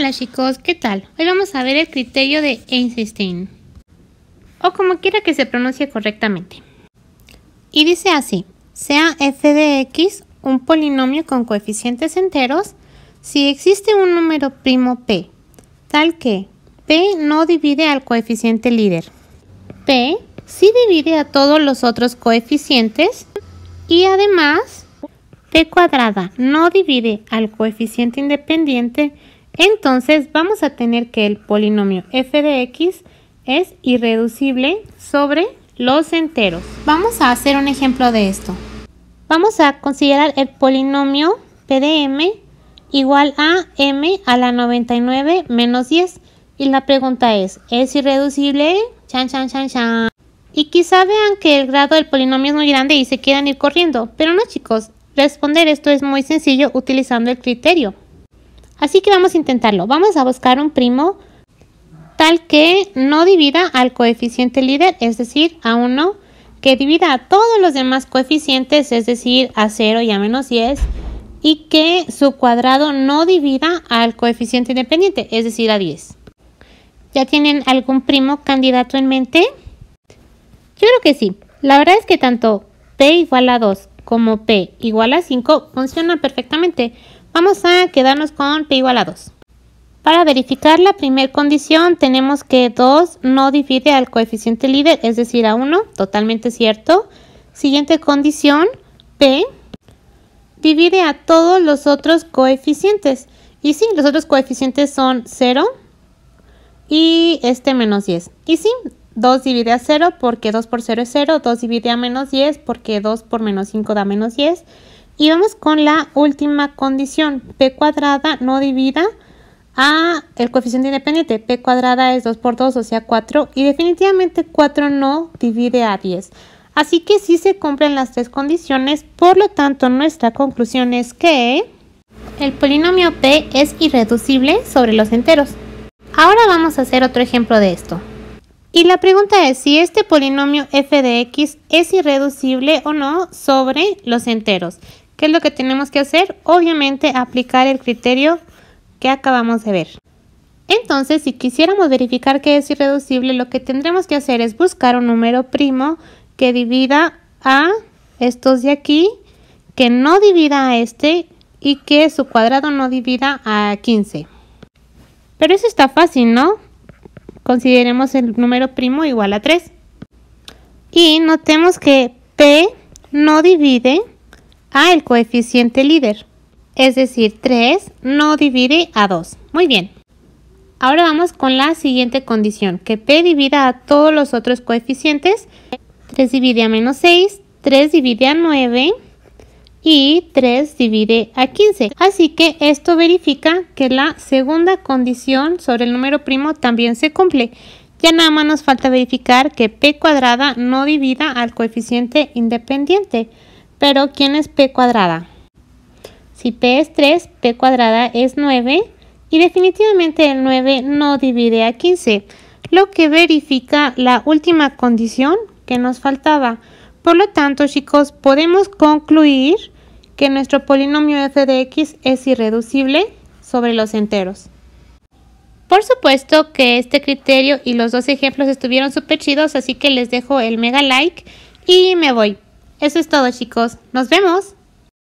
Hola chicos, ¿qué tal? Hoy vamos a ver el criterio de Einstein, o como quiera que se pronuncie correctamente. Y dice así, sea f de x un polinomio con coeficientes enteros si existe un número primo p, tal que p no divide al coeficiente líder, p sí divide a todos los otros coeficientes y además p cuadrada no divide al coeficiente independiente entonces vamos a tener que el polinomio f de x es irreducible sobre los enteros. Vamos a hacer un ejemplo de esto. Vamos a considerar el polinomio p de m igual a m a la 99 menos 10. Y la pregunta es, ¿es irreducible? Chan, chan, chan, chan. Y quizá vean que el grado del polinomio es muy grande y se quieran ir corriendo. Pero no chicos, responder esto es muy sencillo utilizando el criterio. Así que vamos a intentarlo. Vamos a buscar un primo tal que no divida al coeficiente líder, es decir, a 1, que divida a todos los demás coeficientes, es decir, a 0 y a menos 10, y que su cuadrado no divida al coeficiente independiente, es decir, a 10. ¿Ya tienen algún primo candidato en mente? Yo creo que sí. La verdad es que tanto p igual a 2 como P igual a 5 funciona perfectamente. Vamos a quedarnos con P igual a 2. Para verificar la primera condición tenemos que 2 no divide al coeficiente líder, es decir, a 1, totalmente cierto. Siguiente condición, P divide a todos los otros coeficientes. Y sí, los otros coeficientes son 0 y este menos 10. Y sí, 2 divide a 0 porque 2 por 0 es 0, 2 divide a menos 10 porque 2 por menos 5 da menos 10. Y vamos con la última condición, p cuadrada no divida a el coeficiente independiente, p cuadrada es 2 por 2, o sea 4, y definitivamente 4 no divide a 10. Así que sí se cumplen las tres condiciones, por lo tanto nuestra conclusión es que el polinomio p es irreducible sobre los enteros. Ahora vamos a hacer otro ejemplo de esto. Y la pregunta es si este polinomio f de x es irreducible o no sobre los enteros. ¿Qué es lo que tenemos que hacer? Obviamente aplicar el criterio que acabamos de ver. Entonces, si quisiéramos verificar que es irreducible, lo que tendremos que hacer es buscar un número primo que divida a estos de aquí, que no divida a este y que su cuadrado no divida a 15. Pero eso está fácil, ¿no? consideremos el número primo igual a 3. Y notemos que P no divide a el coeficiente líder, es decir, 3 no divide a 2. Muy bien. Ahora vamos con la siguiente condición, que P divida a todos los otros coeficientes. 3 divide a menos 6, 3 divide a 9, y 3 divide a 15. Así que esto verifica que la segunda condición sobre el número primo también se cumple. Ya nada más nos falta verificar que p cuadrada no divida al coeficiente independiente. Pero ¿quién es p cuadrada? Si p es 3, p cuadrada es 9 y definitivamente el 9 no divide a 15, lo que verifica la última condición que nos faltaba. Por lo tanto, chicos, podemos concluir que nuestro polinomio f de x es irreducible sobre los enteros. Por supuesto que este criterio y los dos ejemplos estuvieron súper chidos, así que les dejo el mega like y me voy. Eso es todo chicos, nos vemos.